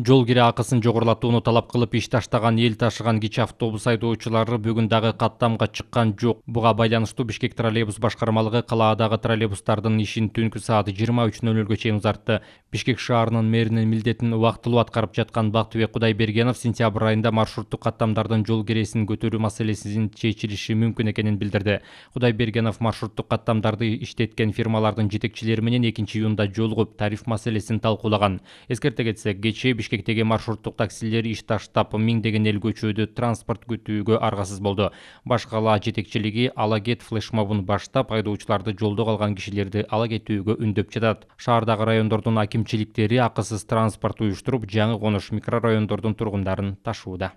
жол акысын жогорулатууну талап кылып иш таштаган эл ташыган кичи автобус айдоочулары бүгүн дагы каттамга чыккан жок буга байланыштуу бишкек троллейбус башкармалыгы калаадагы троллейбустардын ишин түнкү саат жыйырма үч нөл нөлгө чейин узартты бишкек шаарынын мэринин милдетин убактылуу аткарып жаткан бактыбек кудайбергенов сентябрь айында маршруттук каттамдардын жол киресин көтөрүү маселесинин чечилиши мүмкүн экенин билдирди кудайбергенов маршруттук каттамдарды иштеткен фирмалардын жетекчилери менен экинчи июнда жолугуп тариф маселесин талкуулаган эскерте кетсек кечээ бишкектеги маршруттук таксилер иш таштап миңдеген эл көчөдө транспорт күтүүгө аргасыз болду баш калаа жетекчилиги ала кет флешмобун баштап айдоочуларды жолдо калган кишилерди ала кетүүгө үндөп жатат шаардагы райондордун акимчиликтери акысыз транспорт уюштуруп жаңы конуш микрорайондордун тургундарын ташууда